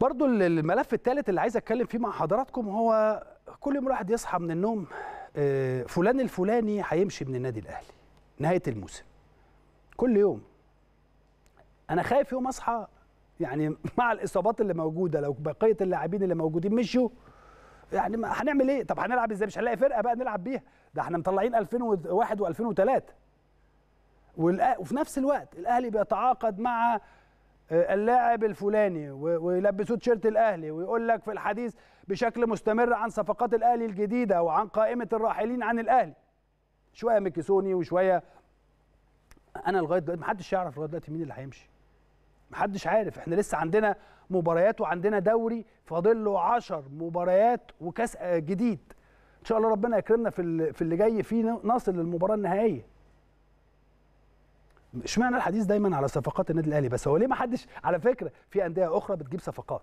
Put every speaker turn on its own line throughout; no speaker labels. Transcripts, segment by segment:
برضو الملف الثالث اللي عايز اتكلم فيه مع حضراتكم هو كل يوم الواحد يصحى من النوم آه، فلان الفلاني هيمشي من النادي الاهلي نهايه الموسم كل يوم انا خايف يوم اصحى يعني مع الاصابات اللي موجوده لو بقيه اللاعبين اللي موجودين مشوا يعني هنعمل ايه طب هنلعب ازاي مش هنلاقي فرقه بقى نلعب بيها ده احنا مطلعين 2001 و2003 وفي نفس الوقت الاهلي بيتعاقد مع آه، اللاعب الفلاني ويلبسوه تيشيرت الاهلي ويقول لك في الحديث بشكل مستمر عن صفقات الاهلي الجديده وعن قائمه الراحلين عن الاهلي شويه ميكيسوني وشويه انا لغايه دلوقتي محدش يعرف لغايه دلوقتي مين اللي هيمشي محدش عارف احنا لسه عندنا مباريات وعندنا دوري فاضل له 10 مباريات وكاس آه، جديد ان شاء الله ربنا يكرمنا في في اللي جاي فيه نصل للمباراه النهائيه اشمعنى الحديث دايما على صفقات النادي الاهلي بس هو ليه ما حدش على فكره في انديه اخرى بتجيب صفقات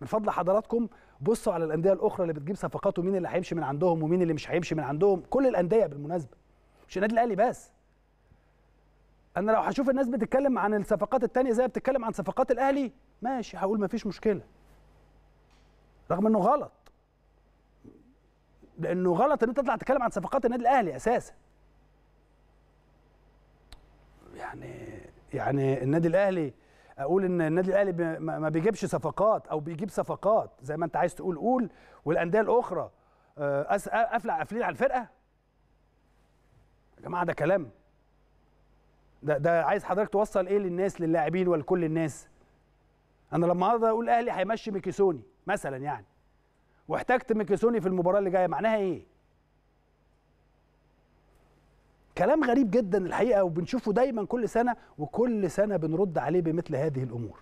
من فضل حضراتكم بصوا على الانديه الاخرى اللي بتجيب صفقات ومين اللي هيمشي من عندهم ومين اللي مش هيمشي من عندهم كل الانديه بالمناسبه مش النادي الاهلي بس انا لو هشوف الناس بتتكلم عن الصفقات الثانيه زي بتتكلم عن صفقات الاهلي ماشي هقول مفيش مشكله رغم انه غلط لانه غلط ان انت تطلع تتكلم عن صفقات النادي الاهلي اساسا يعني يعني النادي الاهلي اقول ان النادي الاهلي ما بيجيبش صفقات او بيجيب صفقات زي ما انت عايز تقول قول والانديه الاخرى آه، آه، قافله قافلين على الفرقه يا جماعه ده كلام ده ده عايز حضرتك توصل ايه للناس للاعبين ولكل الناس انا لما اقعد اقول الاهلي هيمشي ميكيسوني مثلا يعني واحتجت ميكيسوني في المباراه اللي جايه معناها ايه كلام غريب جدا الحقيقه وبنشوفه دايما كل سنه وكل سنه بنرد عليه بمثل هذه الامور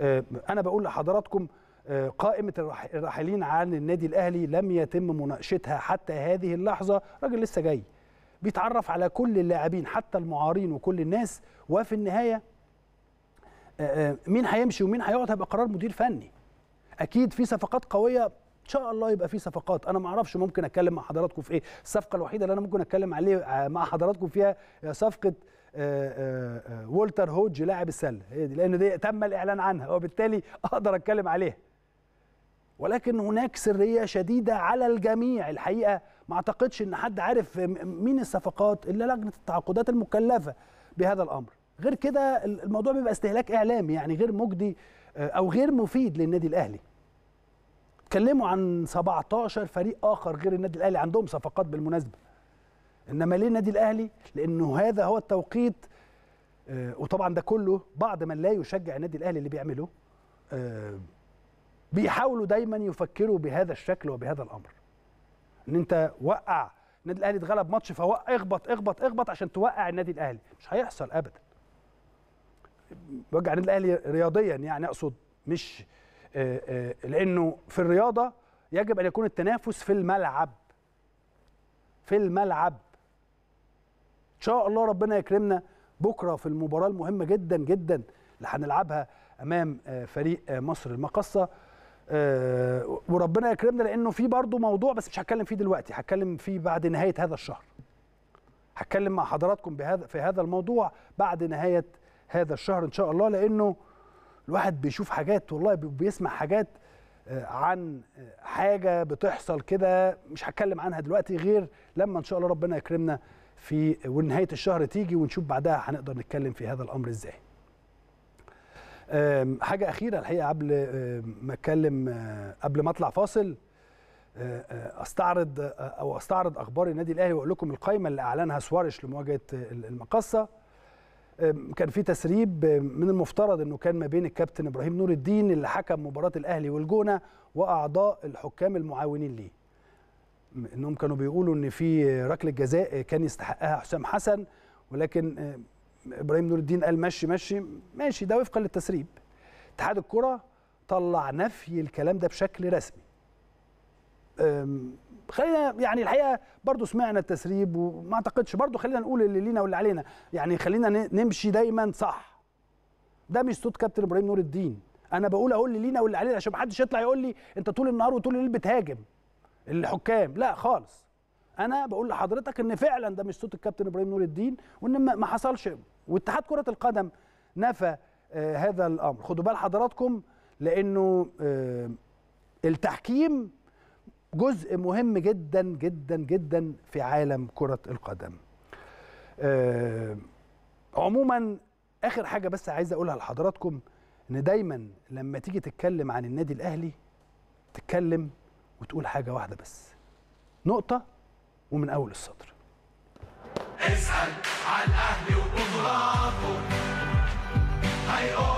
آه، انا بقول لحضراتكم آه، قائمة الراحلين عن النادي الأهلي لم يتم مناقشتها حتى هذه اللحظة راجل لسه جاي بيتعرف على كل اللاعبين حتى المعارين وكل الناس وفي النهاية آه، مين هيمشي ومين هيقعد هيبقى قرار مدير فني أكيد في صفقات قوية ان شاء الله يبقى في صفقات انا ما اعرفش ممكن اتكلم مع حضراتكم في ايه الصفقه الوحيده اللي انا ممكن اتكلم عليه مع حضراتكم فيها آه، صفقه آه، آه، وولتر هودج لاعب السله هي دي لان دي تم الاعلان عنها وبالتالي اقدر اتكلم عليها ولكن هناك سريه شديده على الجميع الحقيقه ما اعتقدش ان حد عارف مين الصفقات الا لجنه التعاقدات المكلفه بهذا الامر غير كده الموضوع بيبقى استهلاك اعلامي يعني غير مجدي او غير مفيد للنادي الاهلي اتكلموا عن 17 فريق اخر غير النادي الاهلي عندهم صفقات بالمناسبه انما ليه النادي الاهلي لانه هذا هو التوقيت آه، وطبعا ده كله بعض من لا يشجع النادي الاهلي اللي بيعمله آه، بيحاولوا دايما يفكروا بهذا الشكل وبهذا الامر ان انت وقع النادي الاهلي اتغلب ماتش فوق اخبط اخبط اخبط عشان توقع النادي الاهلي مش هيحصل ابدا وجع النادي الاهلي رياضيا يعني اقصد مش آه، آه، لانه في الرياضه يجب ان يكون التنافس في الملعب في الملعب ان شاء الله ربنا يكرمنا بكره في المباراه المهمه جدا جدا اللي هنلعبها امام آه، فريق مصر المقصه وربنا يكرمنا لانه في برضه موضوع بس مش هتكلم فيه دلوقتي هتكلم فيه بعد نهايه هذا الشهر هتكلم مع حضراتكم بهذا في هذا الموضوع بعد نهايه هذا الشهر ان شاء الله لانه الواحد بيشوف حاجات والله بيسمع حاجات آه، عن آه، حاجه بتحصل كده مش هتكلم عنها دلوقتي غير لما ان شاء الله ربنا يكرمنا في ونهايه الشهر تيجي ونشوف بعدها هنقدر نتكلم في هذا الامر ازاي. حاجه اخيره الحقيقه قبل ما اتكلم آه، قبل ما اطلع فاصل استعرض او استعرض اخبار النادي الاهلي واقول لكم القائمه اللي اعلنها سواريش لمواجهه المقصه كان في تسريب من المفترض انه كان ما بين الكابتن ابراهيم نور الدين اللي حكم مباراه الاهلي والجونه واعضاء الحكام المعاونين ليه انهم كانوا بيقولوا ان في ركله جزاء كان يستحقها حسام حسن ولكن ابراهيم نور الدين قال مشي مشي ماشي ده وفقا للتسريب اتحاد الكره طلع نفي الكلام ده بشكل رسمي خلينا يعني الحقيقه برضو سمعنا التسريب وما اعتقدش برضو خلينا نقول اللي لينا واللي علينا يعني خلينا نمشي دايما صح ده مش صوت كابتن ابراهيم نور الدين انا بقول اقول اللي لينا واللي علينا عشان ما حدش يطلع يقول لي انت طول النهار وطول الليل بتهاجم الحكام لا خالص انا بقول لحضرتك ان فعلا ده مش صوت الكابتن ابراهيم نور الدين وان ما حصلش واتحاد كره القدم نفى آه هذا الامر خدوا بال حضراتكم لانه آه التحكيم جزء مهم جدا جدا جدا في عالم كرة القدم أه عموما اخر حاجة بس عايز اقولها لحضراتكم ان دايما لما تيجي تتكلم عن النادي الاهلي تتكلم وتقول حاجة واحدة بس نقطة ومن اول السطر اسأل عن الاهلي هيقول